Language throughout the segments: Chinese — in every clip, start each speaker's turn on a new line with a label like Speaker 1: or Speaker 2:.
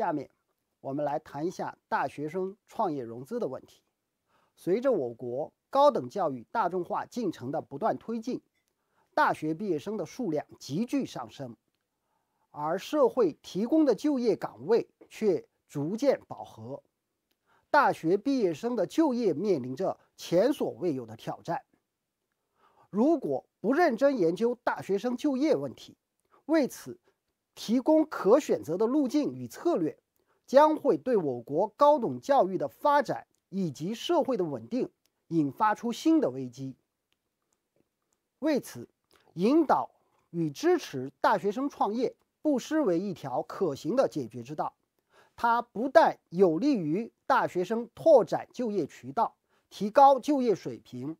Speaker 1: 下面，我们来谈一下大学生创业融资的问题。随着我国高等教育大众化进程的不断推进，大学毕业生的数量急剧上升，而社会提供的就业岗位却逐渐饱和，大学毕业生的就业面临着前所未有的挑战。如果不认真研究大学生就业问题，为此。提供可选择的路径与策略，将会对我国高等教育的发展以及社会的稳定引发出新的危机。为此，引导与支持大学生创业不失为一条可行的解决之道。它不但有利于大学生拓展就业渠道、提高就业水平，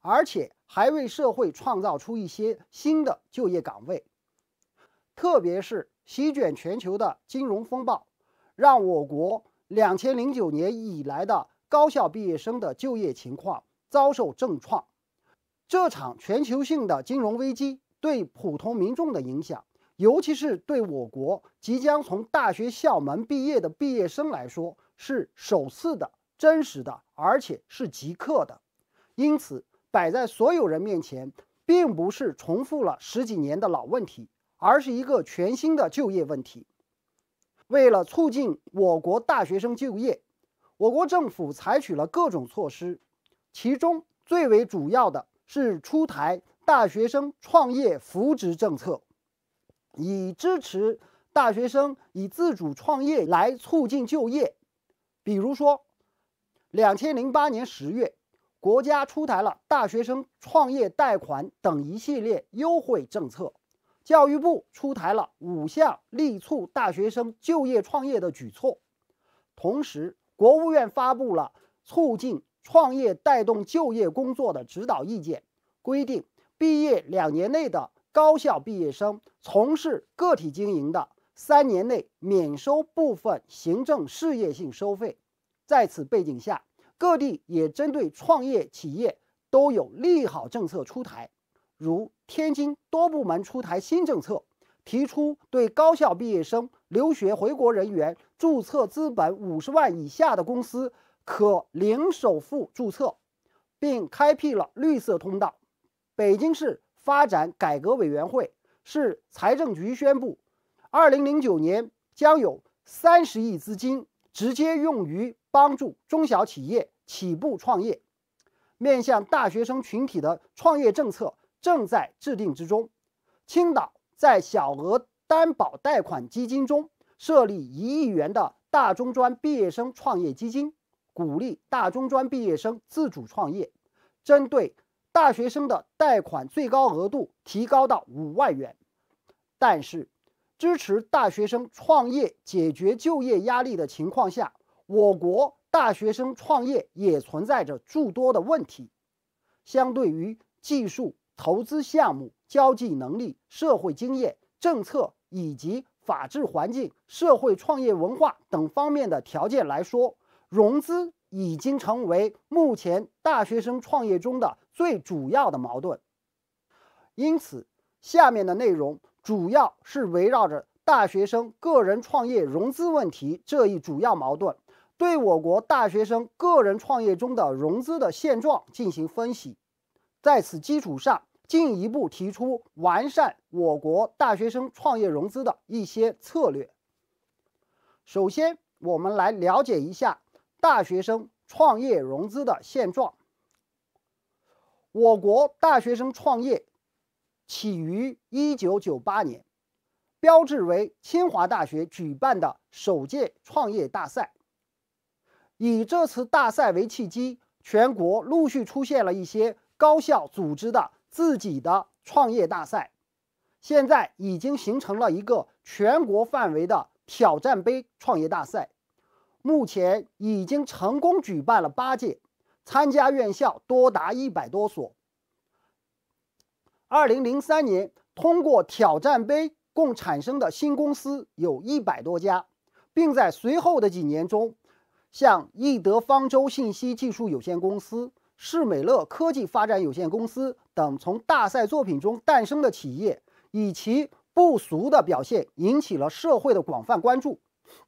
Speaker 1: 而且还为社会创造出一些新的就业岗位。特别是席卷全球的金融风暴，让我国两千零九年以来的高校毕业生的就业情况遭受重创。这场全球性的金融危机对普通民众的影响，尤其是对我国即将从大学校门毕业的毕业生来说，是首次的、真实的，而且是即刻的。因此，摆在所有人面前，并不是重复了十几年的老问题。而是一个全新的就业问题。为了促进我国大学生就业，我国政府采取了各种措施，其中最为主要的是出台大学生创业扶持政策，以支持大学生以自主创业来促进就业。比如说，两千零八年十月，国家出台了大学生创业贷款等一系列优惠政策。教育部出台了五项力促大学生就业创业的举措，同时，国务院发布了促进创业带动就业工作的指导意见，规定毕业两年内的高校毕业生从事个体经营的，三年内免收部分行政事业性收费。在此背景下，各地也针对创业企业都有利好政策出台。如天津多部门出台新政策，提出对高校毕业生、留学回国人员、注册资本五十万以下的公司可零首付注册，并开辟了绿色通道。北京市发展改革委员会、市财政局宣布，二零零九年将有三十亿资金直接用于帮助中小企业起步创业，面向大学生群体的创业政策。正在制定之中。青岛在小额担保贷款基金中设立一亿元的大中专毕业生创业基金，鼓励大中专毕业生自主创业。针对大学生的贷款最高额度提高到五万元。但是，支持大学生创业、解决就业压力的情况下，我国大学生创业也存在着诸多的问题。相对于技术。投资项目、交际能力、社会经验、政策以及法治环境、社会创业文化等方面的条件来说，融资已经成为目前大学生创业中的最主要的矛盾。因此，下面的内容主要是围绕着大学生个人创业融资问题这一主要矛盾，对我国大学生个人创业中的融资的现状进行分析，在此基础上。进一步提出完善我国大学生创业融资的一些策略。首先，我们来了解一下大学生创业融资的现状。我国大学生创业起于一九九八年，标志为清华大学举办的首届创业大赛。以这次大赛为契机，全国陆续出现了一些高校组织的。自己的创业大赛，现在已经形成了一个全国范围的挑战杯创业大赛，目前已经成功举办了八届，参加院校多达一百多所。二零零三年通过挑战杯共产生的新公司有一百多家，并在随后的几年中，向易德方舟信息技术有限公司。世美乐科技发展有限公司等从大赛作品中诞生的企业，以其不俗的表现引起了社会的广泛关注。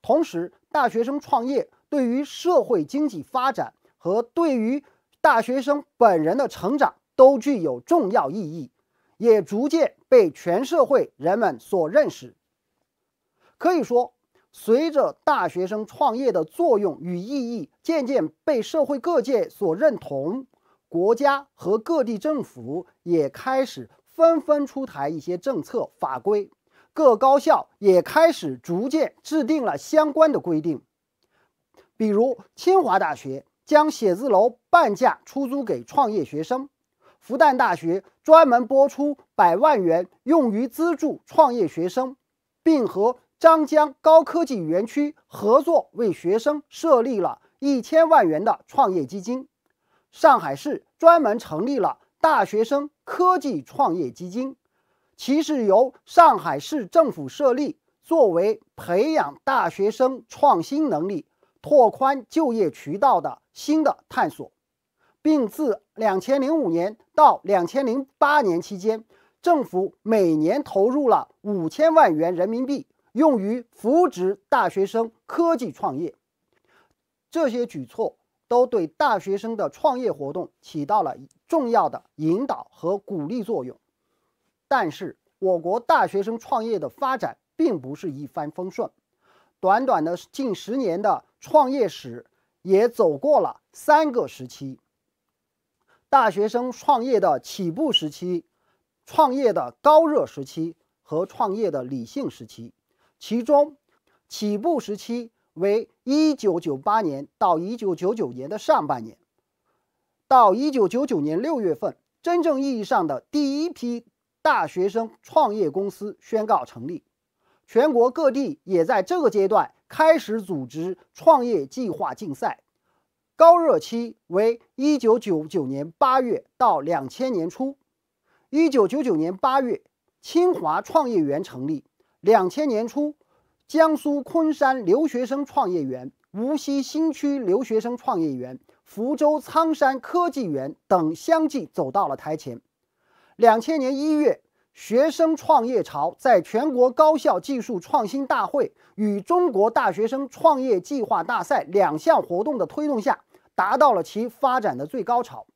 Speaker 1: 同时，大学生创业对于社会经济发展和对于大学生本人的成长都具有重要意义，也逐渐被全社会人们所认识。可以说。随着大学生创业的作用与意义渐渐被社会各界所认同，国家和各地政府也开始纷纷出台一些政策法规，各高校也开始逐渐制定了相关的规定，比如清华大学将写字楼半价出租给创业学生，复旦大学专门拨出百万元用于资助创业学生，并和。张江高科技园区合作为学生设立了一千万元的创业基金。上海市专门成立了大学生科技创业基金，其是由上海市政府设立，作为培养大学生创新能力、拓宽就业渠道的新的探索，并自两千零五年到两千零八年期间，政府每年投入了五千万元人民币。用于扶植大学生科技创业，这些举措都对大学生的创业活动起到了重要的引导和鼓励作用。但是，我国大学生创业的发展并不是一帆风顺，短短的近十年的创业史也走过了三个时期：大学生创业的起步时期、创业的高热时期和创业的理性时期。其中，起步时期为一九九八年到一九九九年的上半年，到一九九九年六月份，真正意义上的第一批大学生创业公司宣告成立。全国各地也在这个阶段开始组织创业计划竞赛。高热期为一九九九年八月到两千年初。一九九九年八月，清华创业园成立。两千年初，江苏昆山留学生创业园、无锡新区留学生创业园、福州仓山科技园等相继走到了台前。两千年一月，学生创业潮在全国高校技术创新大会与中国大学生创业计划大赛两项活动的推动下，达到了其发展的最高潮。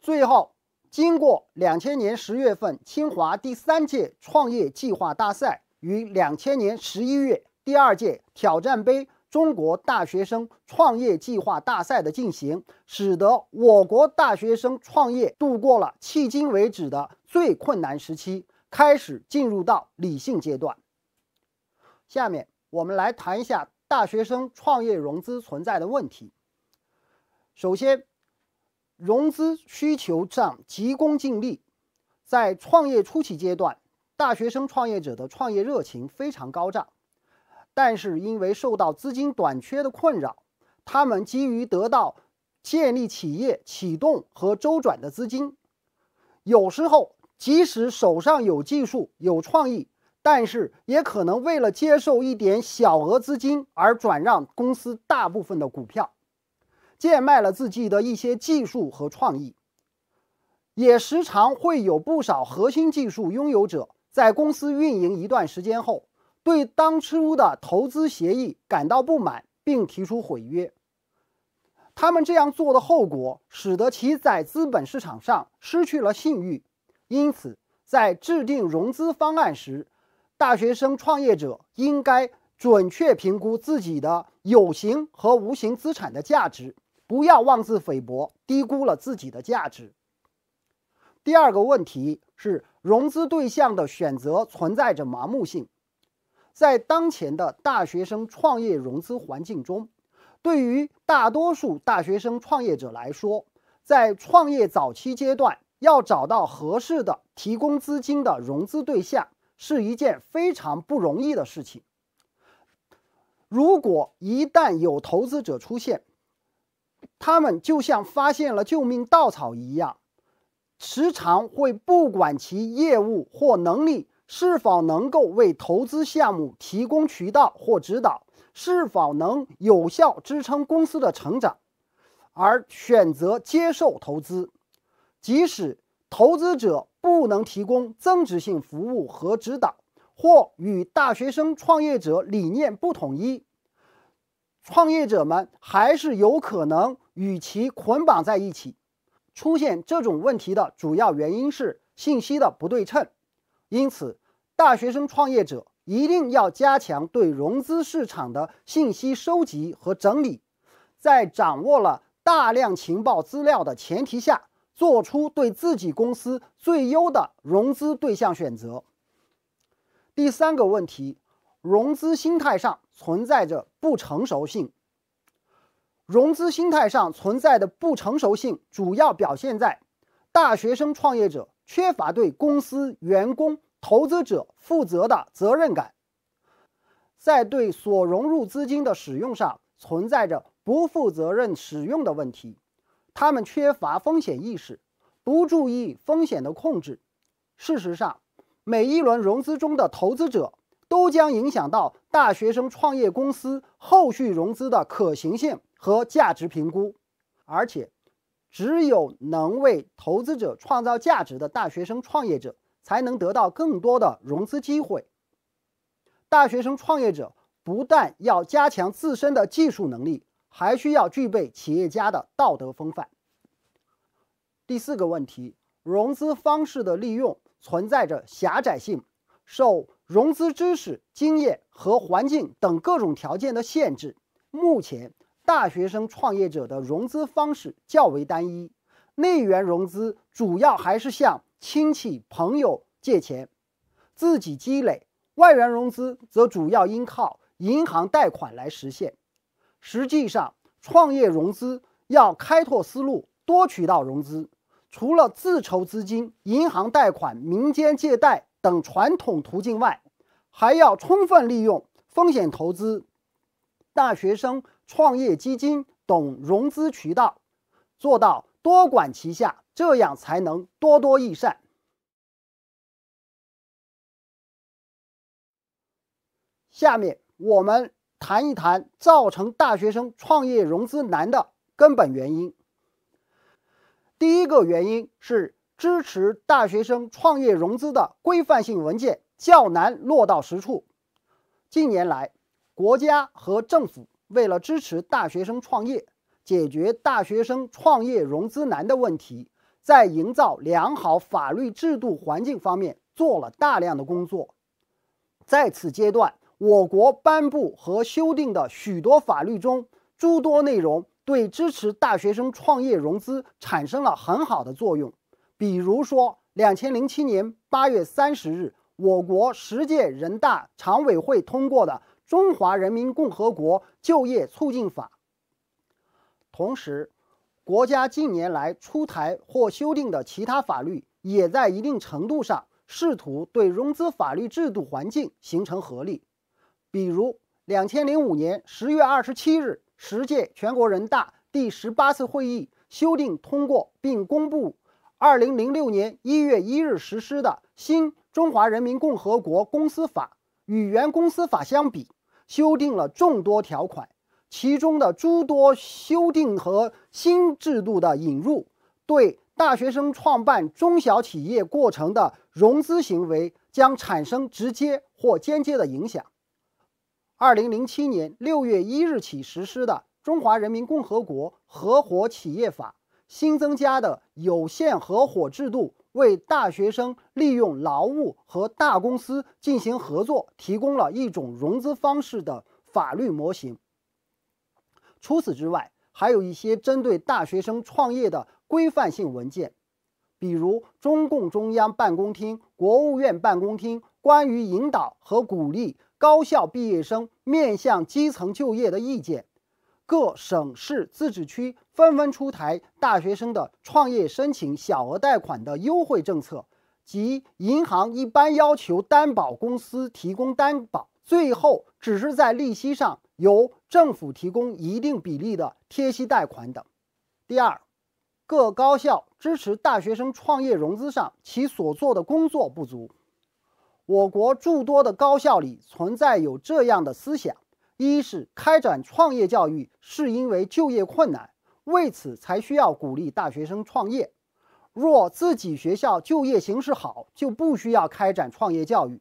Speaker 1: 最后，经过两千年十月份清华第三届创业计划大赛。于两千年十一月，第二届挑战杯中国大学生创业计划大赛的进行，使得我国大学生创业度过了迄今为止的最困难时期，开始进入到理性阶段。下面我们来谈一下大学生创业融资存在的问题。首先，融资需求上急功近利，在创业初期阶段。大学生创业者的创业热情非常高涨，但是因为受到资金短缺的困扰，他们急于得到建立企业、启动和周转的资金。有时候，即使手上有技术、有创意，但是也可能为了接受一点小额资金而转让公司大部分的股票，贱卖了自己的一些技术和创意。也时常会有不少核心技术拥有者。在公司运营一段时间后，对当初的投资协议感到不满，并提出毁约。他们这样做的后果，使得其在资本市场上失去了信誉。因此，在制定融资方案时，大学生创业者应该准确评估自己的有形和无形资产的价值，不要妄自菲薄，低估了自己的价值。第二个问题是。融资对象的选择存在着盲目性，在当前的大学生创业融资环境中，对于大多数大学生创业者来说，在创业早期阶段，要找到合适的提供资金的融资对象是一件非常不容易的事情。如果一旦有投资者出现，他们就像发现了救命稻草一样。时常会不管其业务或能力是否能够为投资项目提供渠道或指导，是否能有效支撑公司的成长，而选择接受投资。即使投资者不能提供增值性服务和指导，或与大学生创业者理念不统一，创业者们还是有可能与其捆绑在一起。出现这种问题的主要原因是信息的不对称，因此大学生创业者一定要加强对融资市场的信息收集和整理，在掌握了大量情报资料的前提下，做出对自己公司最优的融资对象选择。第三个问题，融资心态上存在着不成熟性。融资心态上存在的不成熟性，主要表现在大学生创业者缺乏对公司、员工、投资者负责的责任感，在对所融入资金的使用上存在着不负责任使用的问题，他们缺乏风险意识，不注意风险的控制。事实上，每一轮融资中的投资者都将影响到大学生创业公司后续融资的可行性。和价值评估，而且只有能为投资者创造价值的大学生创业者，才能得到更多的融资机会。大学生创业者不但要加强自身的技术能力，还需要具备企业家的道德风范。第四个问题，融资方式的利用存在着狭窄性，受融资知识、经验和环境等各种条件的限制。目前。大学生创业者的融资方式较为单一，内源融资主要还是向亲戚朋友借钱，自己积累；外源融资则主要依靠银行贷款来实现。实际上，创业融资要开拓思路，多渠道融资。除了自筹资金、银行贷款、民间借贷等传统途径外，还要充分利用风险投资，大学生。创业基金等融资渠道，做到多管齐下，这样才能多多益善。下面我们谈一谈造成大学生创业融资难的根本原因。第一个原因是支持大学生创业融资的规范性文件较难落到实处。近年来，国家和政府。为了支持大学生创业，解决大学生创业融资难的问题，在营造良好法律制度环境方面做了大量的工作。在此阶段，我国颁布和修订的许多法律中，诸多内容对支持大学生创业融资产生了很好的作用。比如说，两千零七年八月三十日，我国十届人大常委会通过的。《中华人民共和国就业促进法》。同时，国家近年来出台或修订的其他法律，也在一定程度上试图对融资法律制度环境形成合力。比如，两千零五年十月二十七日，十届全国人大第十八次会议修订通过并公布，二零零六年一月一日实施的新《中华人民共和国公司法》，与原《公司法》相比。修订了众多条款，其中的诸多修订和新制度的引入，对大学生创办中小企业过程的融资行为将产生直接或间接的影响。二零零七年六月一日起实施的《中华人民共和国合伙企业法》新增加的有限合伙制度。为大学生利用劳务和大公司进行合作提供了一种融资方式的法律模型。除此之外，还有一些针对大学生创业的规范性文件，比如中共中央办公厅、国务院办公厅关于引导和鼓励高校毕业生面向基层就业的意见。各省市自治区纷纷出台大学生的创业申请小额贷款的优惠政策，及银行一般要求担保公司提供担保，最后只是在利息上由政府提供一定比例的贴息贷款等。第二，各高校支持大学生创业融资上，其所做的工作不足。我国诸多的高校里存在有这样的思想。一是开展创业教育是因为就业困难，为此才需要鼓励大学生创业。若自己学校就业形势好，就不需要开展创业教育。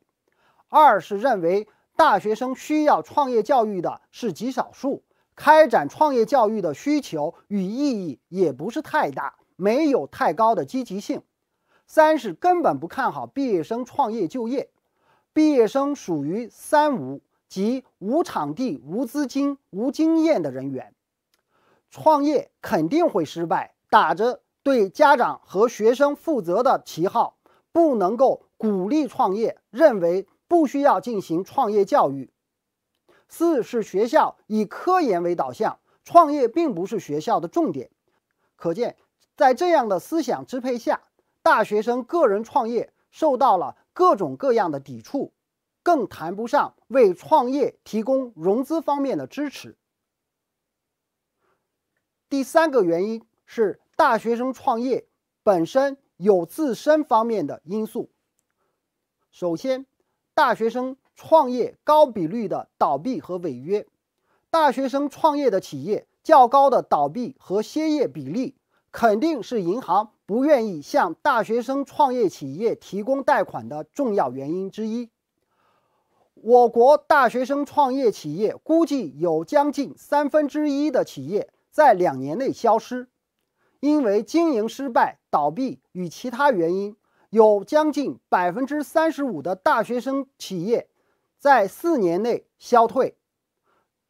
Speaker 1: 二是认为大学生需要创业教育的是极少数，开展创业教育的需求与意义也不是太大，没有太高的积极性。三是根本不看好毕业生创业就业，毕业生属于三无。即无场地、无资金、无经验的人员，创业肯定会失败。打着对家长和学生负责的旗号，不能够鼓励创业，认为不需要进行创业教育。四是学校以科研为导向，创业并不是学校的重点。可见，在这样的思想支配下，大学生个人创业受到了各种各样的抵触。更谈不上为创业提供融资方面的支持。第三个原因是大学生创业本身有自身方面的因素。首先，大学生创业高比率的倒闭和违约，大学生创业的企业较高的倒闭和歇业比例，肯定是银行不愿意向大学生创业企业提供贷款的重要原因之一。我国大学生创业企业估计有将近三分之一的企业在两年内消失，因为经营失败、倒闭与其他原因，有将近百分之三十五的大学生企业在四年内消退，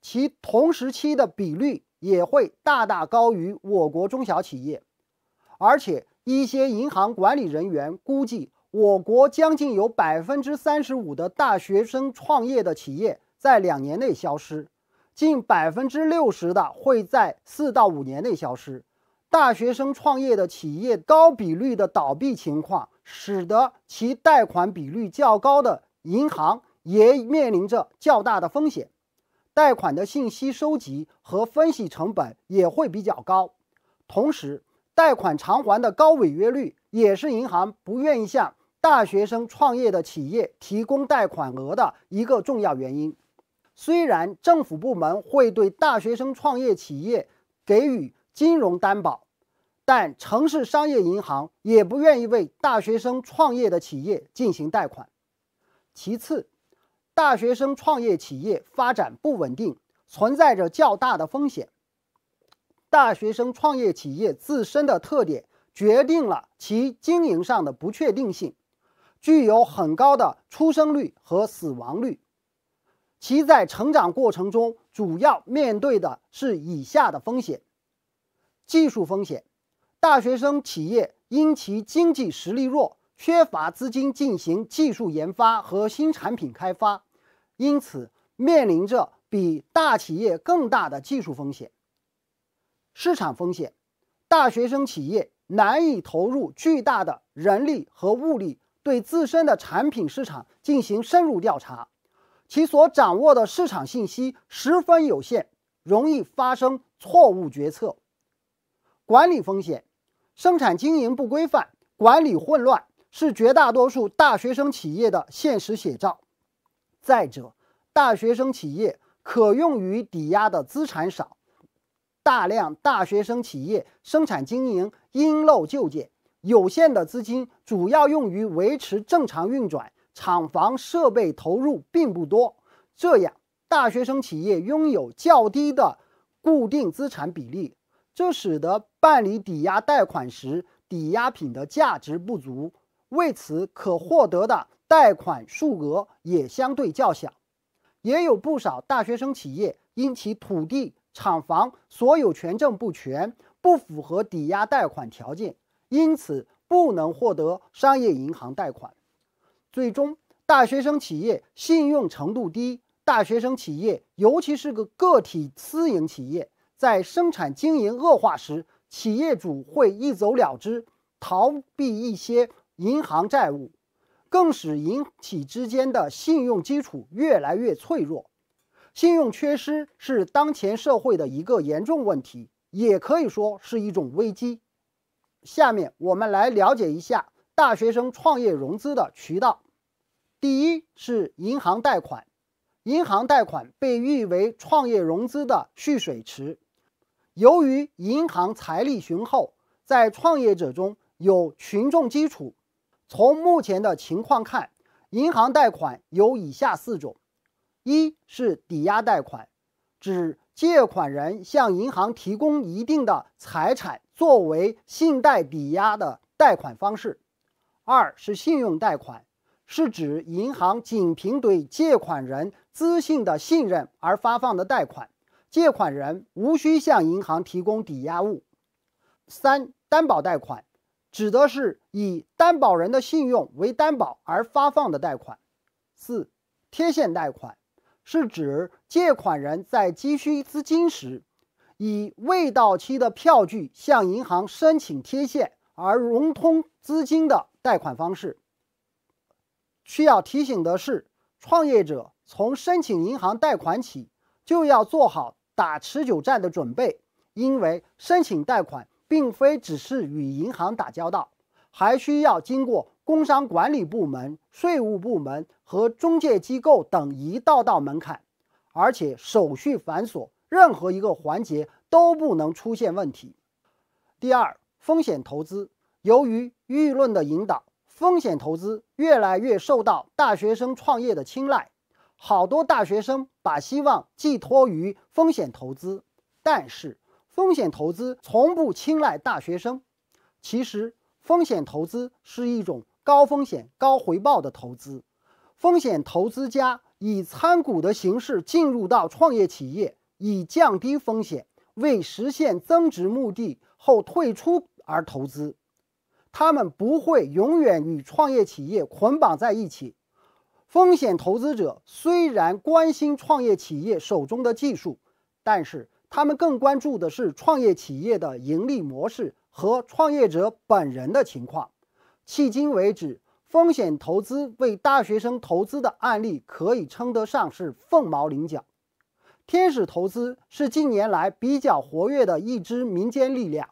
Speaker 1: 其同时期的比率也会大大高于我国中小企业，而且一些银行管理人员估计。我国将近有百分之三十五的大学生创业的企业在两年内消失，近百分之六十的会在四到五年内消失。大学生创业的企业高比率的倒闭情况，使得其贷款比率较高的银行也面临着较大的风险，贷款的信息收集和分析成本也会比较高，同时贷款偿还的高违约率也是银行不愿意向。大学生创业的企业提供贷款额的一个重要原因，虽然政府部门会对大学生创业企业给予金融担保，但城市商业银行也不愿意为大学生创业的企业进行贷款。其次，大学生创业企业发展不稳定，存在着较大的风险。大学生创业企业自身的特点决定了其经营上的不确定性。具有很高的出生率和死亡率，其在成长过程中主要面对的是以下的风险：技术风险。大学生企业因其经济实力弱，缺乏资金进行技术研发和新产品开发，因此面临着比大企业更大的技术风险。市场风险。大学生企业难以投入巨大的人力和物力。对自身的产品市场进行深入调查，其所掌握的市场信息十分有限，容易发生错误决策。管理风险、生产经营不规范、管理混乱，是绝大多数大学生企业的现实写照。再者，大学生企业可用于抵押的资产少，大量大学生企业生产经营因陋就简。有限的资金主要用于维持正常运转，厂房设备投入并不多。这样，大学生企业拥有较低的固定资产比例，这使得办理抵押贷款时抵押品的价值不足。为此，可获得的贷款数额也相对较小。也有不少大学生企业因其土地、厂房所有权证不全，不符合抵押贷款条件。因此，不能获得商业银行贷款。最终，大学生企业信用程度低，大学生企业，尤其是个个体私营企业，在生产经营恶化时，企业主会一走了之，逃避一些银行债务，更使银企之间的信用基础越来越脆弱。信用缺失是当前社会的一个严重问题，也可以说是一种危机。下面我们来了解一下大学生创业融资的渠道。第一是银行贷款，银行贷款被誉为创业融资的蓄水池。由于银行财力雄厚，在创业者中有群众基础。从目前的情况看，银行贷款有以下四种：一是抵押贷款，指借款人向银行提供一定的财产作为信贷抵押的贷款方式。二是信用贷款，是指银行仅凭对借款人资信的信任而发放的贷款，借款人无需向银行提供抵押物。三、担保贷款指的是以担保人的信用为担保而发放的贷款。四、贴现贷款。是指借款人在急需资金时，以未到期的票据向银行申请贴现而融通资金的贷款方式。需要提醒的是，创业者从申请银行贷款起，就要做好打持久战的准备，因为申请贷款并非只是与银行打交道，还需要经过。工商管理部门、税务部门和中介机构等一道道门槛，而且手续繁琐，任何一个环节都不能出现问题。第二，风险投资由于舆论的引导，风险投资越来越受到大学生创业的青睐，好多大学生把希望寄托于风险投资，但是风险投资从不青睐大学生。其实，风险投资是一种。高风险高回报的投资，风险投资家以参股的形式进入到创业企业，以降低风险，为实现增值目的后退出而投资。他们不会永远与创业企业捆绑在一起。风险投资者虽然关心创业企业手中的技术，但是他们更关注的是创业企业的盈利模式和创业者本人的情况。迄今为止，风险投资为大学生投资的案例可以称得上是凤毛麟角。天使投资是近年来比较活跃的一支民间力量，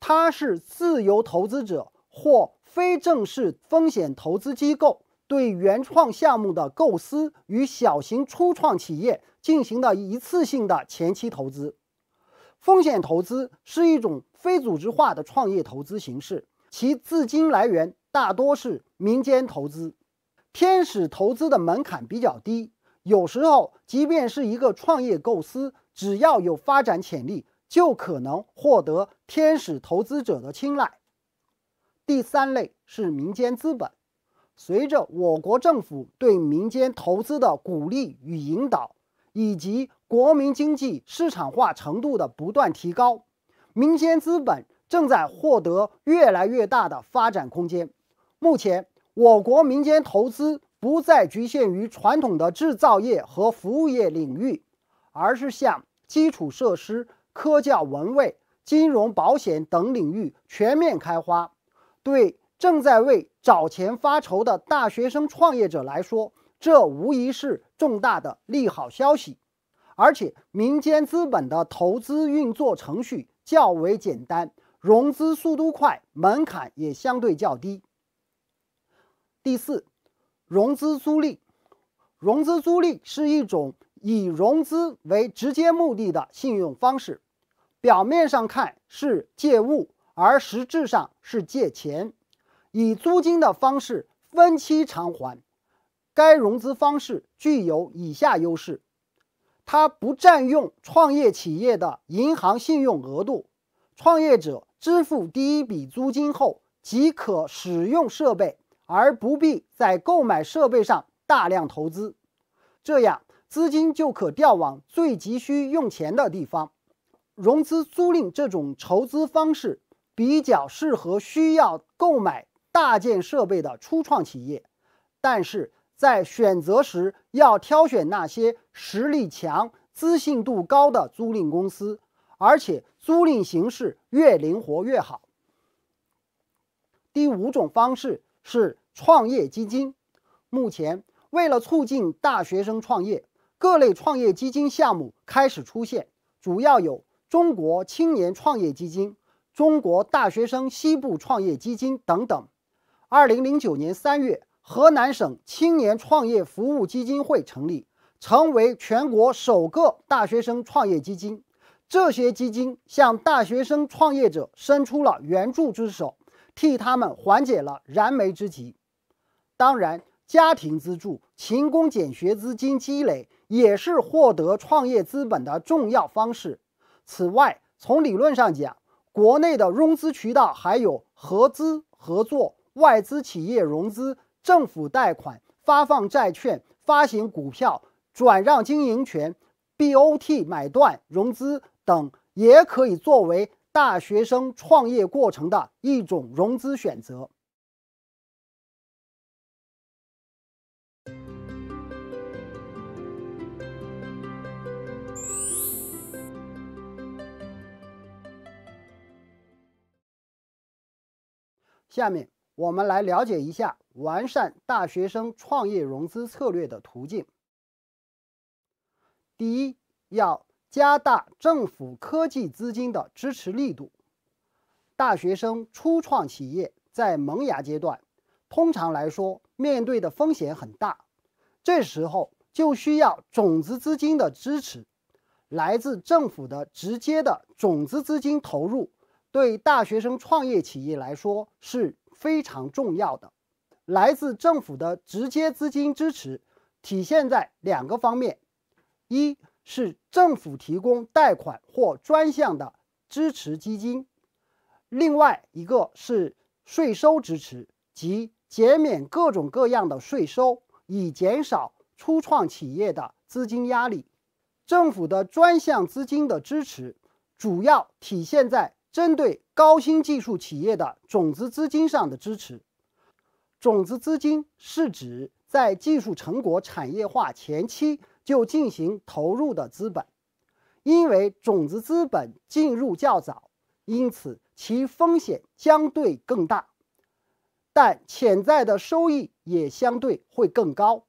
Speaker 1: 它是自由投资者或非正式风险投资机构对原创项目的构思与小型初创企业进行的一次性的前期投资。风险投资是一种非组织化的创业投资形式。其资金来源大多是民间投资，天使投资的门槛比较低，有时候即便是一个创业构思，只要有发展潜力，就可能获得天使投资者的青睐。第三类是民间资本，随着我国政府对民间投资的鼓励与引导，以及国民经济市场化程度的不断提高，民间资本。正在获得越来越大的发展空间。目前，我国民间投资不再局限于传统的制造业和服务业领域，而是向基础设施、科教文卫、金融保险等领域全面开花。对正在为找钱发愁的大学生创业者来说，这无疑是重大的利好消息。而且，民间资本的投资运作程序较为简单。融资速度快，门槛也相对较低。第四，融资租赁，融资租赁是一种以融资为直接目的的信用方式，表面上看是借物，而实质上是借钱，以租金的方式分期偿还。该融资方式具有以下优势：它不占用创业企业的银行信用额度，创业者。支付第一笔租金后，即可使用设备，而不必在购买设备上大量投资，这样资金就可调往最急需用钱的地方。融资租赁这种筹资方式比较适合需要购买大件设备的初创企业，但是在选择时要挑选那些实力强、资信度高的租赁公司，而且。租赁形式越灵活越好。第五种方式是创业基金。目前，为了促进大学生创业，各类创业基金项目开始出现，主要有中国青年创业基金、中国大学生西部创业基金等等。二零零九年三月，河南省青年创业服务基金会成立，成为全国首个大学生创业基金。这些基金向大学生创业者伸出了援助之手，替他们缓解了燃眉之急。当然，家庭资助、勤工俭学资金积累也是获得创业资本的重要方式。此外，从理论上讲，国内的融资渠道还有合资合作、外资企业融资、政府贷款、发放债券、发行股票、转让经营权、BOT 买断融资。等也可以作为大学生创业过程的一种融资选择。下面我们来了解一下完善大学生创业融资策略的途径。第一，要。加大政府科技资金的支持力度。大学生初创企业在萌芽阶段，通常来说面对的风险很大，这时候就需要种子资金的支持。来自政府的直接的种子资金投入，对大学生创业企业来说是非常重要的。来自政府的直接资金支持，体现在两个方面：一。是政府提供贷款或专项的支持基金，另外一个是税收支持即减免各种各样的税收，以减少初创企业的资金压力。政府的专项资金的支持，主要体现在针对高新技术企业的种子资金上的支持。种子资金是指在技术成果产业化前期。就进行投入的资本，因为种子资本进入较早，因此其风险相对更大，但潜在的收益也相对会更高。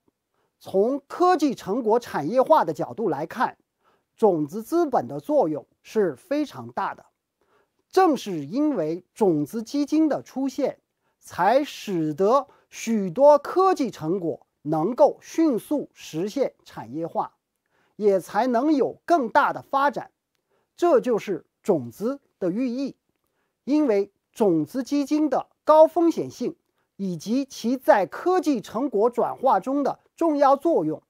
Speaker 1: 从科技成果产业化的角度来看，种子资本的作用是非常大的。正是因为种子基金的出现，才使得许多科技成果。能够迅速实现产业化，也才能有更大的发展。这就是种子的寓意，因为种子基金的高风险性以及其在科技成果转化中的重要作用，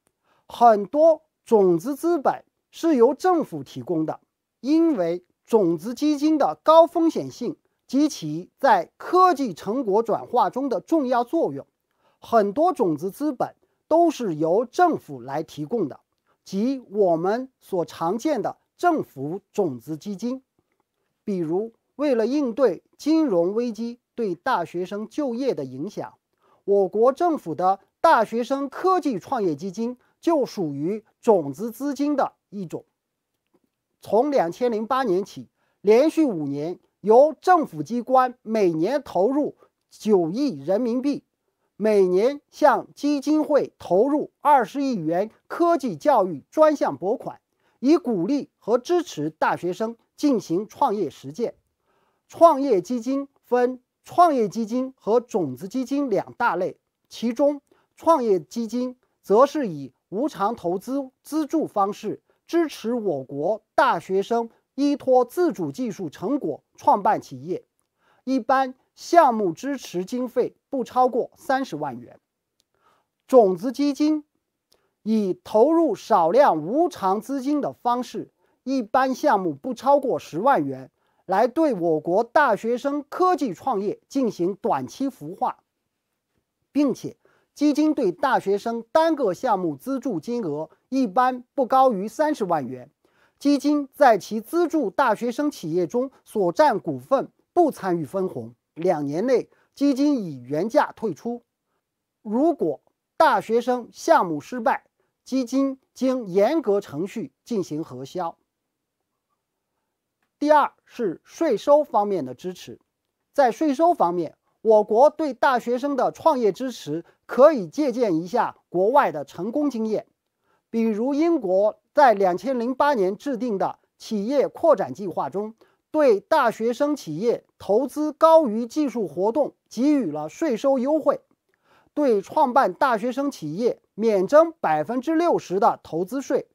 Speaker 1: 很多种子资本是由政府提供的。因为种子基金的高风险性及其在科技成果转化中的重要作用。很多种子资本都是由政府来提供的，即我们所常见的政府种子基金。比如，为了应对金融危机对大学生就业的影响，我国政府的大学生科技创业基金就属于种子资金的一种。从两千零八年起，连续五年由政府机关每年投入九亿人民币。每年向基金会投入二十亿元科技教育专项拨款，以鼓励和支持大学生进行创业实践。创业基金分创业基金和种子基金两大类，其中创业基金则是以无偿投资资助方式支持我国大学生依托自主技术成果创办企业，一般。项目支持经费不超过三十万元，种子基金以投入少量无偿资金的方式，一般项目不超过十万元，来对我国大学生科技创业进行短期孵化，并且基金对大学生单个项目资助金额一般不高于三十万元，基金在其资助大学生企业中所占股份不参与分红。两年内，基金以原价退出。如果大学生项目失败，基金经严格程序进行核销。第二是税收方面的支持，在税收方面，我国对大学生的创业支持可以借鉴一下国外的成功经验，比如英国在两千零八年制定的企业扩展计划中。对大学生企业投资高于技术活动给予了税收优惠，对创办大学生企业免征百分之六十的投资税，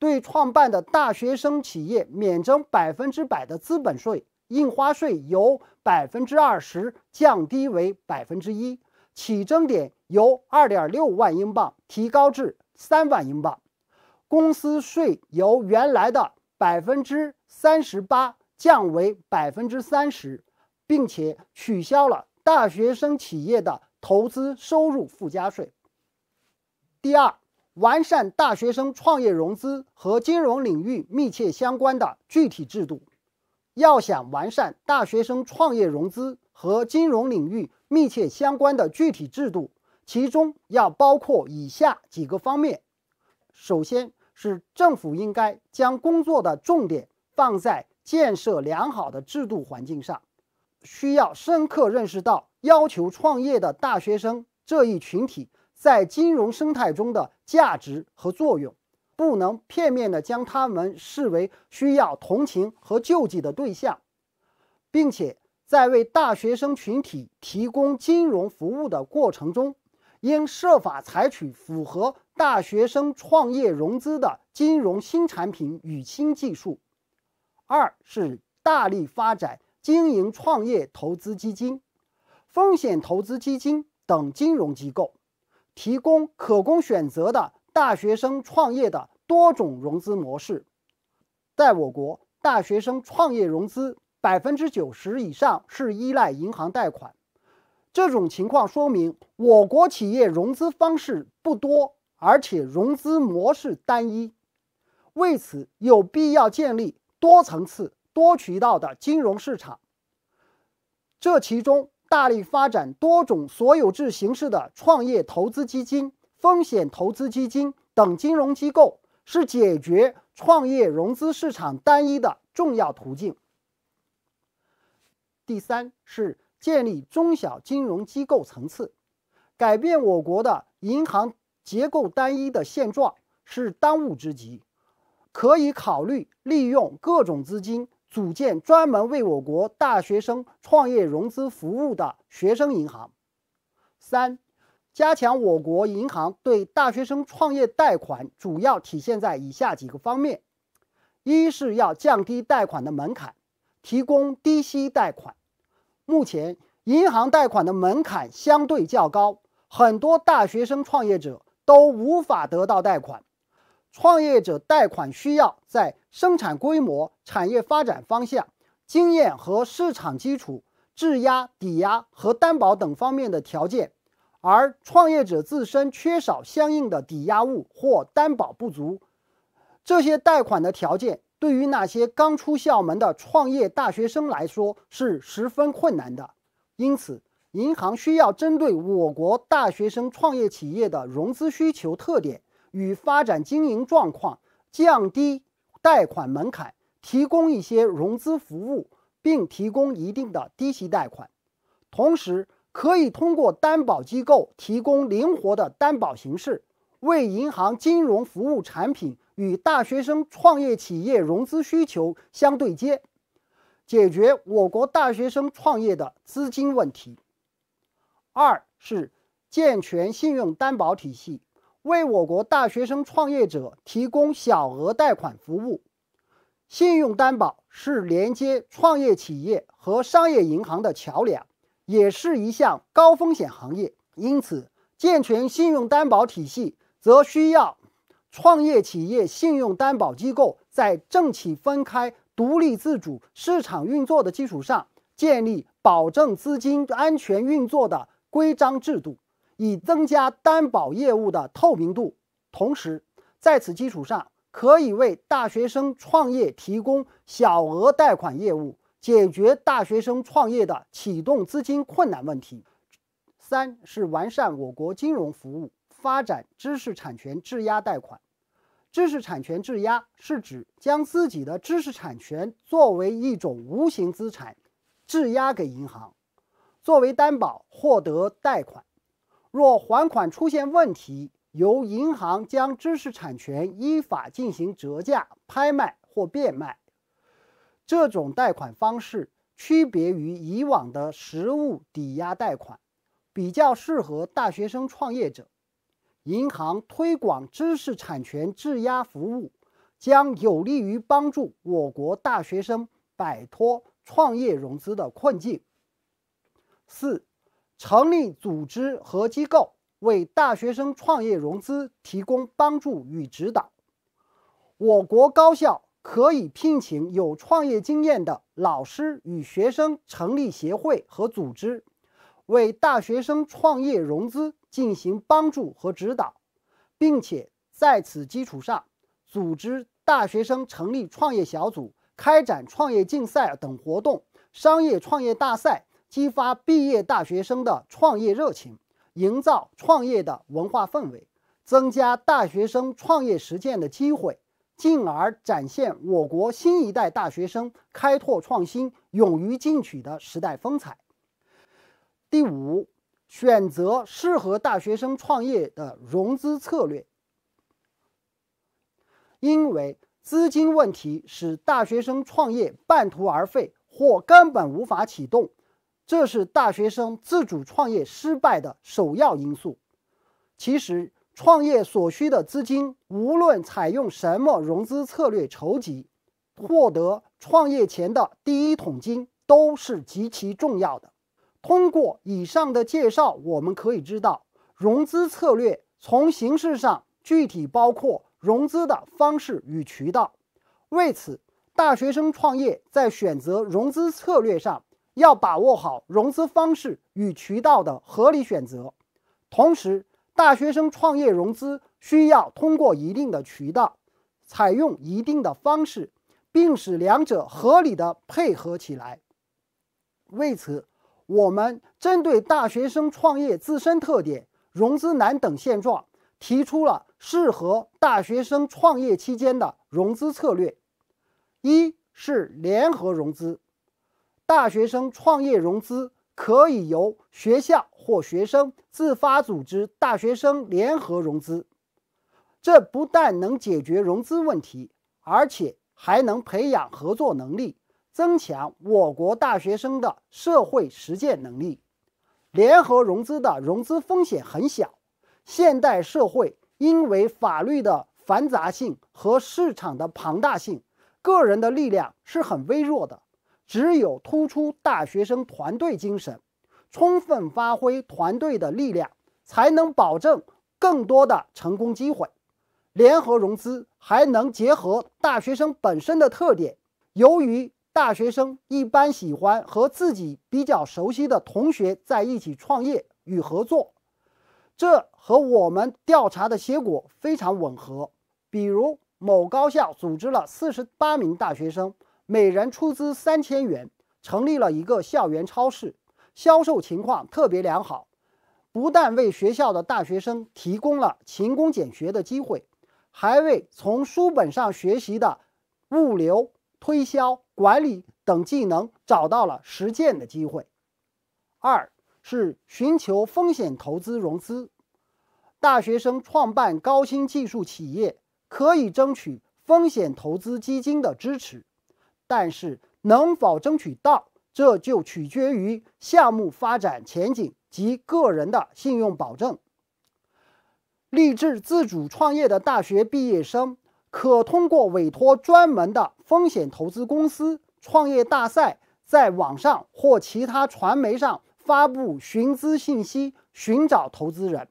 Speaker 1: 对创办的大学生企业免征百分之百的资本税，印花税由百分之二十降低为百分之一，起征点由二点六万英镑提高至三万英镑，公司税由原来的百分之三十八。降为百分之三十，并且取消了大学生企业的投资收入附加税。第二，完善大学生创业融资和金融领域密切相关的具体制度。要想完善大学生创业融资和金融领域密切相关的具体制度，其中要包括以下几个方面：首先是政府应该将工作的重点放在。建设良好的制度环境上，需要深刻认识到要求创业的大学生这一群体在金融生态中的价值和作用，不能片面地将他们视为需要同情和救济的对象，并且在为大学生群体提供金融服务的过程中，应设法采取符合大学生创业融资的金融新产品与新技术。二是大力发展经营创业投资基金、风险投资基金等金融机构，提供可供选择的大学生创业的多种融资模式。在我国，大学生创业融资百分之九十以上是依赖银行贷款。这种情况说明我国企业融资方式不多，而且融资模式单一。为此，有必要建立。多层次、多渠道的金融市场，这其中大力发展多种所有制形式的创业投资基金、风险投资基金等金融机构，是解决创业融资市场单一的重要途径。第三是建立中小金融机构层次，改变我国的银行结构单一的现状是当务之急。可以考虑利用各种资金组建专门为我国大学生创业融资服务的学生银行。三、加强我国银行对大学生创业贷款，主要体现在以下几个方面：一是要降低贷款的门槛，提供低息贷款。目前，银行贷款的门槛相对较高，很多大学生创业者都无法得到贷款。创业者贷款需要在生产规模、产业发展方向、经验和市场基础、质押、抵押和担保等方面的条件，而创业者自身缺少相应的抵押物或担保不足，这些贷款的条件对于那些刚出校门的创业大学生来说是十分困难的。因此，银行需要针对我国大学生创业企业的融资需求特点。与发展经营状况，降低贷款门槛，提供一些融资服务，并提供一定的低息贷款。同时，可以通过担保机构提供灵活的担保形式，为银行金融服务产品与大学生创业企业融资需求相对接，解决我国大学生创业的资金问题。二是健全信用担保体系。为我国大学生创业者提供小额贷款服务，信用担保是连接创业企业和商业银行的桥梁，也是一项高风险行业。因此，健全信用担保体系，则需要创业企业信用担保机构在政企分开、独立自主、市场运作的基础上，建立保证资金安全运作的规章制度。以增加担保业务的透明度，同时在此基础上，可以为大学生创业提供小额贷款业务，解决大学生创业的启动资金困难问题。三是完善我国金融服务，发展知识产权质押贷款。知识产权质押是指将自己的知识产权作为一种无形资产，质押给银行，作为担保获得贷款。若还款出现问题，由银行将知识产权依法进行折价、拍卖或变卖。这种贷款方式区别于以往的实物抵押贷款，比较适合大学生创业者。银行推广知识产权质押服务，将有利于帮助我国大学生摆脱创业融资的困境。四。成立组织和机构，为大学生创业融资提供帮助与指导。我国高校可以聘请有创业经验的老师与学生成立协会和组织，为大学生创业融资进行帮助和指导，并且在此基础上，组织大学生成立创业小组，开展创业竞赛等活动，商业创业大赛。激发毕业大学生的创业热情，营造创业的文化氛围，增加大学生创业实践的机会，进而展现我国新一代大学生开拓创新、勇于进取的时代风采。第五，选择适合大学生创业的融资策略，因为资金问题使大学生创业半途而废或根本无法启动。这是大学生自主创业失败的首要因素。其实，创业所需的资金，无论采用什么融资策略筹集，获得创业前的第一桶金都是极其重要的。通过以上的介绍，我们可以知道，融资策略从形式上具体包括融资的方式与渠道。为此，大学生创业在选择融资策略上。要把握好融资方式与渠道的合理选择，同时，大学生创业融资需要通过一定的渠道，采用一定的方式，并使两者合理的配合起来。为此，我们针对大学生创业自身特点、融资难等现状，提出了适合大学生创业期间的融资策略。一是联合融资。大学生创业融资可以由学校或学生自发组织大学生联合融资，这不但能解决融资问题，而且还能培养合作能力，增强我国大学生的社会实践能力。联合融资的融资风险很小。现代社会因为法律的繁杂性和市场的庞大性，个人的力量是很微弱的。只有突出大学生团队精神，充分发挥团队的力量，才能保证更多的成功机会。联合融资还能结合大学生本身的特点，由于大学生一般喜欢和自己比较熟悉的同学在一起创业与合作，这和我们调查的结果非常吻合。比如某高校组织了四十八名大学生。每人出资三千元，成立了一个校园超市，销售情况特别良好，不但为学校的大学生提供了勤工俭学的机会，还为从书本上学习的物流、推销、管理等技能找到了实践的机会。二是寻求风险投资融资，大学生创办高新技术企业，可以争取风险投资基金的支持。但是能否争取到，这就取决于项目发展前景及个人的信用保证。立志自主创业的大学毕业生，可通过委托专门的风险投资公司、创业大赛，在网上或其他传媒上发布寻资信息，寻找投资人。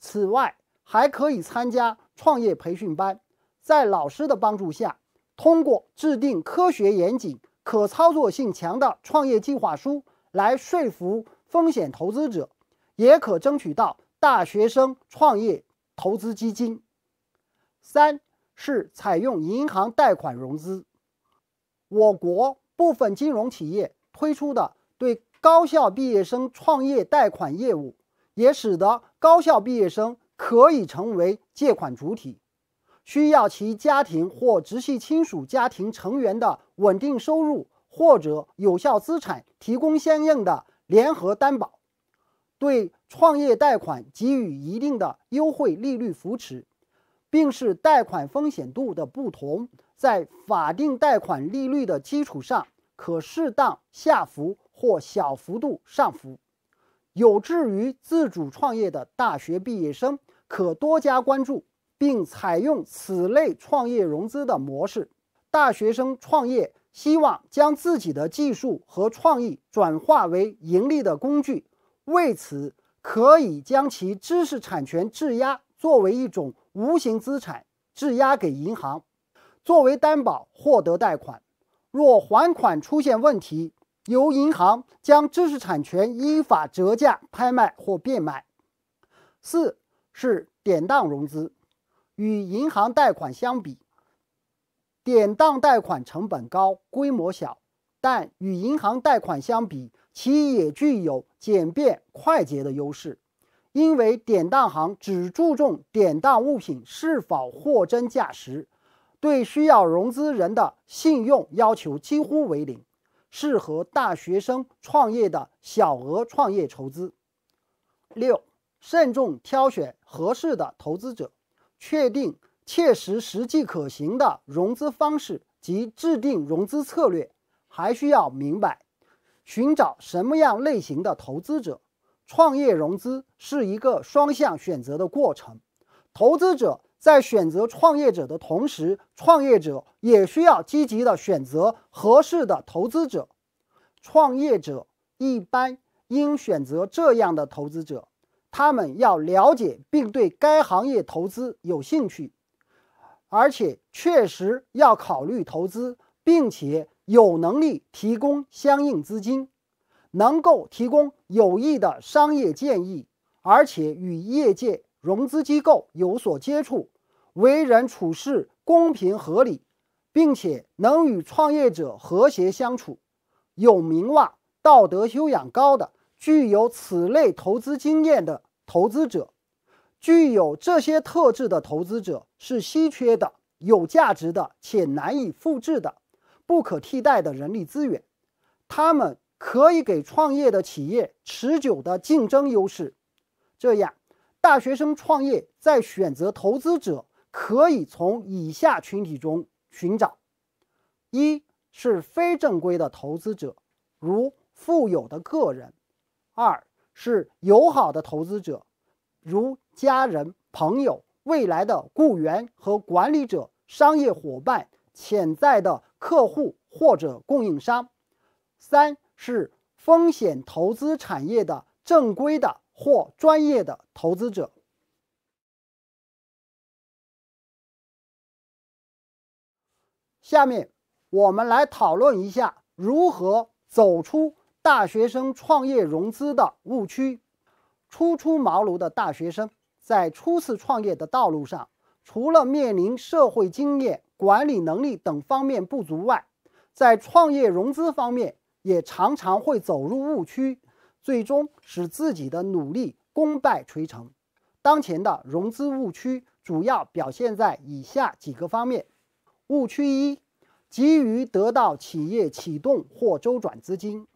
Speaker 1: 此外，还可以参加创业培训班，在老师的帮助下。通过制定科学严谨、可操作性强的创业计划书来说服风险投资者，也可争取到大学生创业投资基金。三是采用银行贷款融资，我国部分金融企业推出的对高校毕业生创业贷款业务，也使得高校毕业生可以成为借款主体。需要其家庭或直系亲属家庭成员的稳定收入或者有效资产提供相应的联合担保，对创业贷款给予一定的优惠利率扶持，并视贷款风险度的不同，在法定贷款利率的基础上可适当下浮或小幅度上浮。有志于自主创业的大学毕业生可多加关注。并采用此类创业融资的模式，大学生创业希望将自己的技术和创意转化为盈利的工具，为此可以将其知识产权质押作为一种无形资产质押给银行，作为担保获得贷款。若还款出现问题，由银行将知识产权依法折价拍卖或变卖。四是典当融资。与银行贷款相比，典当贷款成本高、规模小，但与银行贷款相比，其也具有简便快捷的优势。因为典当行只注重典当物品是否货真价实，对需要融资人的信用要求几乎为零，适合大学生创业的小额创业筹资。六、慎重挑选合适的投资者。确定切实、实际、可行的融资方式及制定融资策略，还需要明白寻找什么样类型的投资者。创业融资是一个双向选择的过程，投资者在选择创业者的同时，创业者也需要积极的选择合适的投资者。创业者一般应选择这样的投资者。他们要了解并对该行业投资有兴趣，而且确实要考虑投资，并且有能力提供相应资金，能够提供有益的商业建议，而且与业界融资机构有所接触，为人处事公平合理，并且能与创业者和谐相处，有名望、道德修养高的。具有此类投资经验的投资者，具有这些特质的投资者是稀缺的、有价值的且难以复制的、不可替代的人力资源。他们可以给创业的企业持久的竞争优势。这样，大学生创业在选择投资者可以从以下群体中寻找：一是非正规的投资者，如富有的个人。二是友好的投资者，如家人、朋友、未来的雇员和管理者、商业伙伴、潜在的客户或者供应商；三是风险投资产业的正规的或专业的投资者。下面我们来讨论一下如何走出。大学生创业融资的误区。初出茅庐的大学生在初次创业的道路上，除了面临社会经验、管理能力等方面不足外，在创业融资方面也常常会走入误区，最终使自己的努力功败垂成。当前的融资误区主要表现在以下几个方面：误区一，急于得到企业启动或周转资金。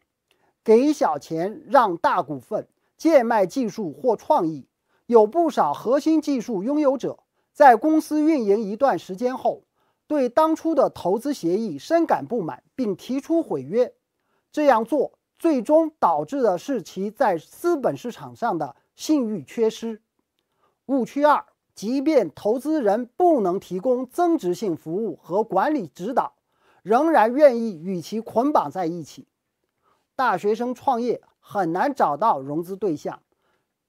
Speaker 1: 给小钱让大股份贱卖技术或创意，有不少核心技术拥有者在公司运营一段时间后，对当初的投资协议深感不满，并提出毁约。这样做最终导致的是其在资本市场上的信誉缺失。误区二：即便投资人不能提供增值性服务和管理指导，仍然愿意与其捆绑在一起。大学生创业很难找到融资对象，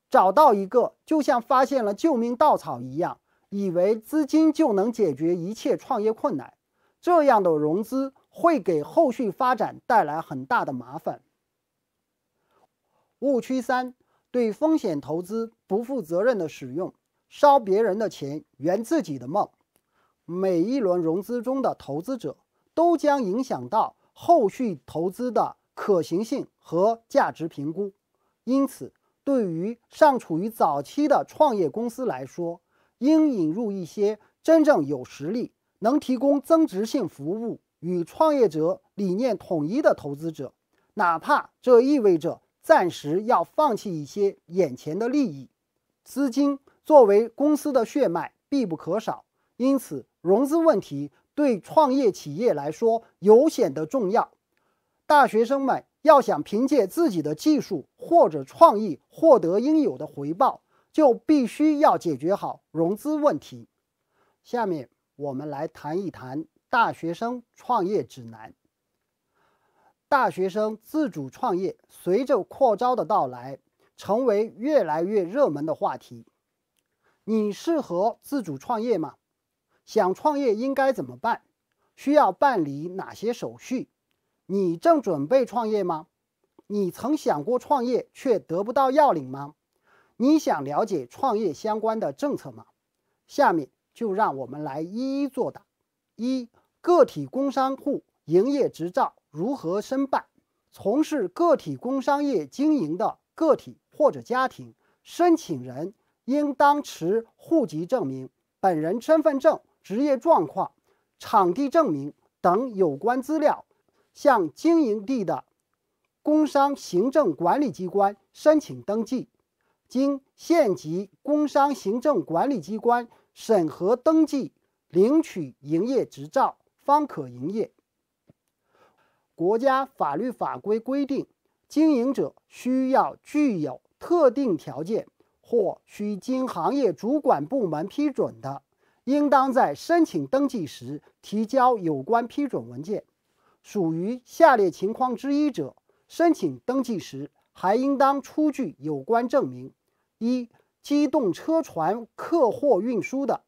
Speaker 1: 找到一个就像发现了救命稻草一样，以为资金就能解决一切创业困难。这样的融资会给后续发展带来很大的麻烦。误区三：对风险投资不负责任的使用，烧别人的钱圆自己的梦。每一轮融资中的投资者都将影响到后续投资的。可行性和价值评估，因此，对于尚处于早期的创业公司来说，应引入一些真正有实力、能提供增值性服务与创业者理念统一的投资者，哪怕这意味着暂时要放弃一些眼前的利益。资金作为公司的血脉必不可少，因此，融资问题对创业企业来说尤显得重要。大学生们要想凭借自己的技术或者创意获得应有的回报，就必须要解决好融资问题。下面我们来谈一谈大学生创业指南。大学生自主创业，随着扩招的到来，成为越来越热门的话题。你适合自主创业吗？想创业应该怎么办？需要办理哪些手续？你正准备创业吗？你曾想过创业却得不到要领吗？你想了解创业相关的政策吗？下面就让我们来一一作答。一个体工商户营业执照如何申办？从事个体工商业经营的个体或者家庭申请人，应当持户籍证明、本人身份证、职业状况、场地证明等有关资料。向经营地的工商行政管理机关申请登记，经县级工商行政管理机关审核登记，领取营业执照方可营业。国家法律法规规定，经营者需要具有特定条件或需经行业主管部门批准的，应当在申请登记时提交有关批准文件。属于下列情况之一者，申请登记时还应当出具有关证明：一、机动车船客货运输的，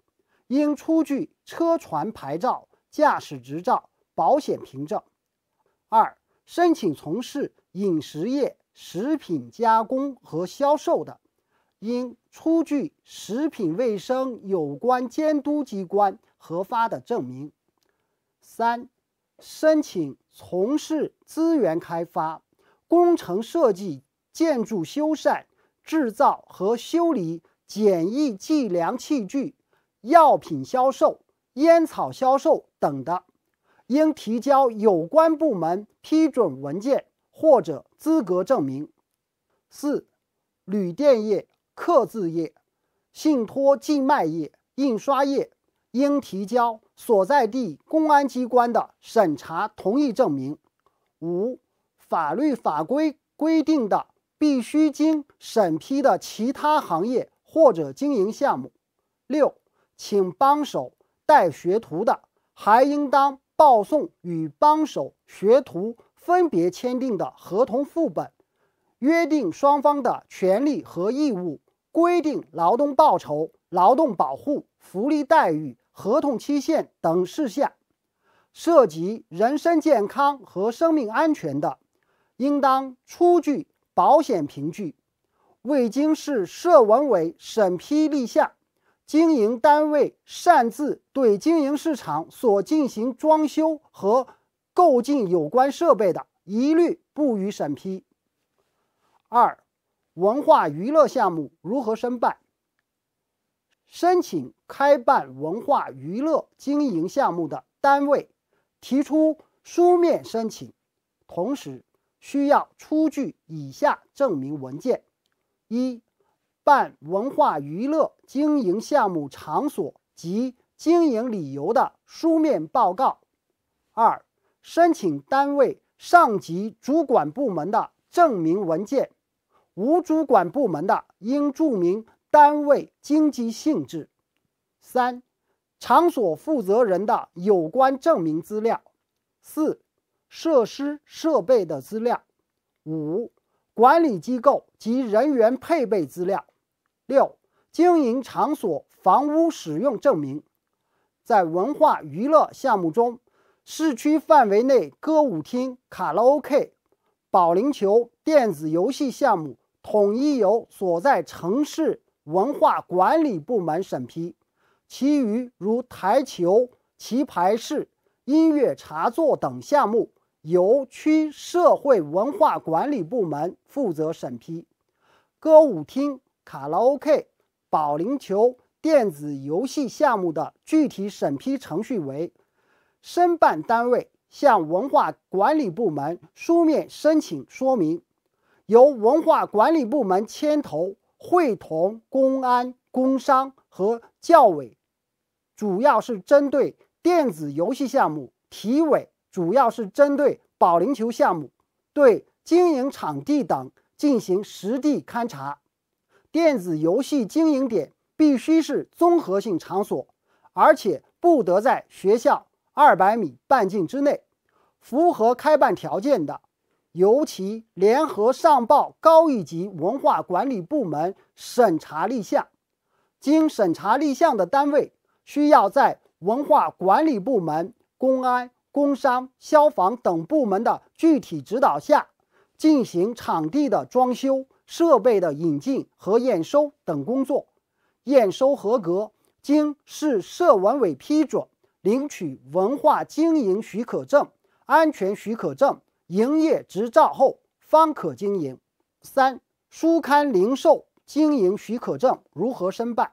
Speaker 1: 应出具车船牌照、驾驶执照、保险凭证；二、申请从事饮食业、食品加工和销售的，应出具食品卫生有关监督机关核发的证明；三。申请从事资源开发、工程设计、建筑修缮、制造和修理简易计量器具、药品销售、烟草销售等的，应提交有关部门批准文件或者资格证明。四、旅店业、刻字业、信托寄卖业、印刷业。应提交所在地公安机关的审查同意证明。五、法律法规规定的必须经审批的其他行业或者经营项目。六、请帮手带学徒的，还应当报送与帮手、学徒分别签订的合同副本，约定双方的权利和义务，规定劳动报酬。劳动保护、福利待遇、合同期限等事项，涉及人身健康和生命安全的，应当出具保险凭据。未经市社文委审批立项，经营单位擅自对经营市场所进行装修和购进有关设备的，一律不予审批。二、文化娱乐项目如何申办？申请开办文化娱乐经营项目的单位，提出书面申请，同时需要出具以下证明文件：一、办文化娱乐经营项目场所及经营理由的书面报告；二、申请单位上级主管部门的证明文件，无主管部门的应注明。单位经济性质，三、场所负责人的有关证明资料；四、设施设备的资料；五、管理机构及人员配备资料；六、经营场所房屋使用证明。在文化娱乐项目中，市区范围内歌舞厅、卡拉 OK、保龄球、电子游戏项目，统一由所在城市。文化管理部门审批，其余如台球、棋牌室、音乐茶座等项目由区社会文化管理部门负责审批。歌舞厅、卡拉 OK、保龄球、电子游戏项目的具体审批程序为：申办单位向文化管理部门书面申请，说明由文化管理部门牵头。会同公安、工商和教委，主要是针对电子游戏项目；体委主要是针对保龄球项目，对经营场地等进行实地勘察。电子游戏经营点必须是综合性场所，而且不得在学校二百米半径之内，符合开办条件的。尤其联合上报高一级文化管理部门审查立项，经审查立项的单位需要在文化管理部门、公安、工商、消防等部门的具体指导下，进行场地的装修、设备的引进和验收等工作。验收合格，经市社文委批准，领取文化经营许可证、安全许可证。营业执照后方可经营。三、书刊零售经营许可证如何申办？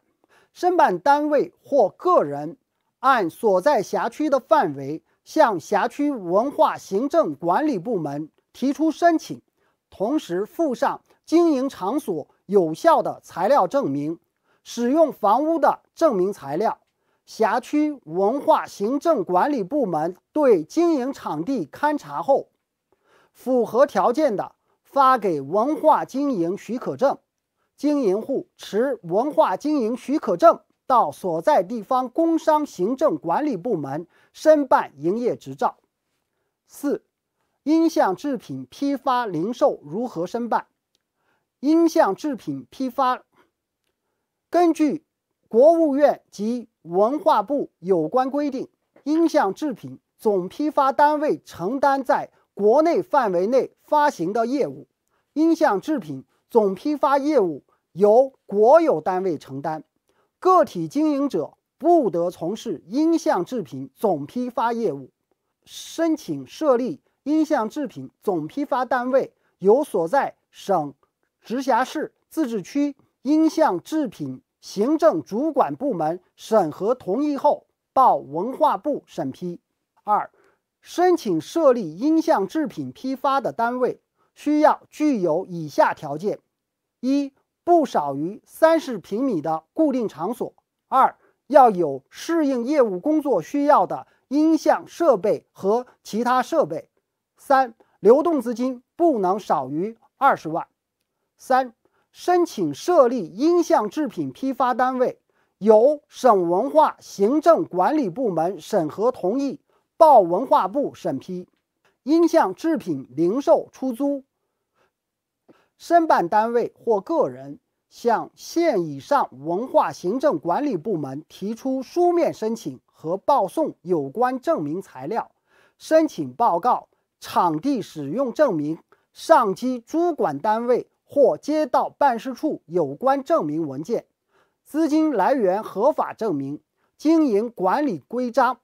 Speaker 1: 申办单位或个人按所在辖区的范围，向辖区文化行政管理部门提出申请，同时附上经营场所有效的材料证明、使用房屋的证明材料。辖区文化行政管理部门对经营场地勘查后。符合条件的发给文化经营许可证，经营户持文化经营许可证到所在地方工商行政管理部门申办营业执照。四、音像制品批发零售如何申办？音像制品批发，根据国务院及文化部有关规定，音像制品总批发单位承担在。国内范围内发行的业务，音像制品总批发业务由国有单位承担，个体经营者不得从事音像制品总批发业务。申请设立音像制品总批发单位，由所在省、直辖市、自治区音像制品行政主管部门审核同意后，报文化部审批。二。申请设立音像制品批发的单位，需要具有以下条件：一、不少于三十平米的固定场所；二、要有适应业务工作需要的音像设备和其他设备；三、流动资金不能少于二十万。三、申请设立音像制品批发单位，由省文化行政管理部门审核同意。报文化部审批，应向制品零售出租，申办单位或个人向县以上文化行政管理部门提出书面申请和报送有关证明材料、申请报告、场地使用证明、上级主管单位或街道办事处有关证明文件、资金来源合法证明、经营管理规章。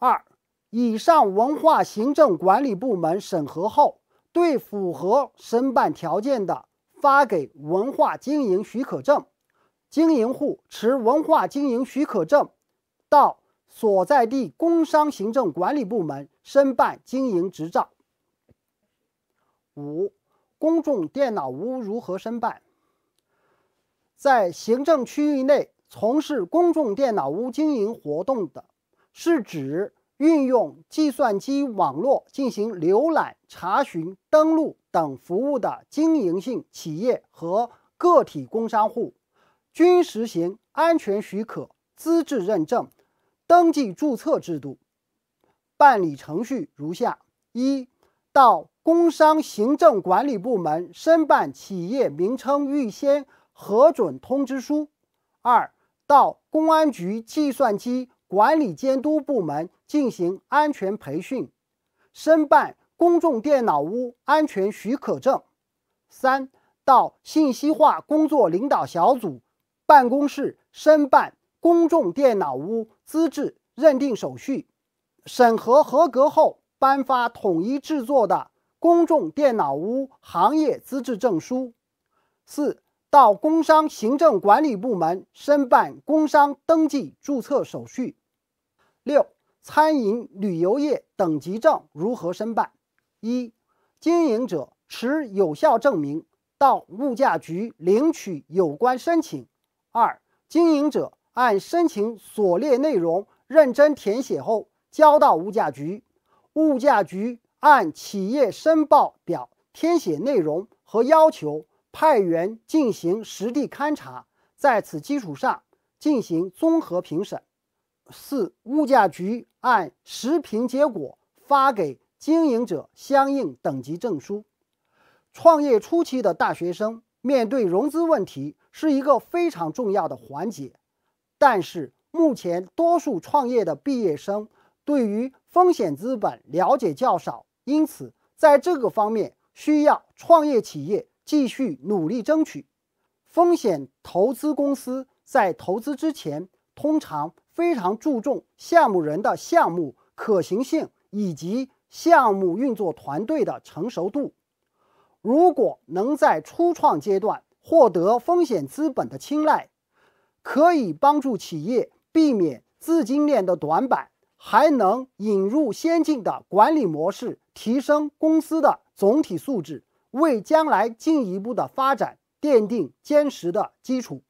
Speaker 1: 二、以上文化行政管理部门审核后，对符合申办条件的，发给文化经营许可证。经营户持文化经营许可证，到所在地工商行政管理部门申办经营执照。五、公众电脑屋如何申办？在行政区域内从事公众电脑屋经营活动的。是指运用计算机网络进行浏览、查询、登录等服务的经营性企业和个体工商户，均实行安全许可、资质认证、登记注册制度。办理程序如下：一、到工商行政管理部门申办企业名称预先核准通知书；二、到公安局计算机。管理监督部门进行安全培训，申办公众电脑屋安全许可证；三、到信息化工作领导小组办公室申办公众电脑屋资质认定手续，审核合格后颁发统一制作的公众电脑屋行业资质证书；四。到工商行政管理部门申办工商登记注册手续。六、餐饮旅游业等级证如何申办？一、经营者持有效证明到物价局领取有关申请。二、经营者按申请所列内容认真填写后交到物价局，物价局按企业申报表填写内容和要求。派员进行实地勘察，在此基础上进行综合评审。四物价局按实评结果发给经营者相应等级证书。创业初期的大学生面对融资问题是一个非常重要的环节，但是目前多数创业的毕业生对于风险资本了解较少，因此在这个方面需要创业企业。继续努力争取。风险投资公司在投资之前，通常非常注重项目人的项目可行性以及项目运作团队的成熟度。如果能在初创阶段获得风险资本的青睐，可以帮助企业避免资金链的短板，还能引入先进的管理模式，提升公司的总体素质。为将来进一步的发展奠定坚实的基础。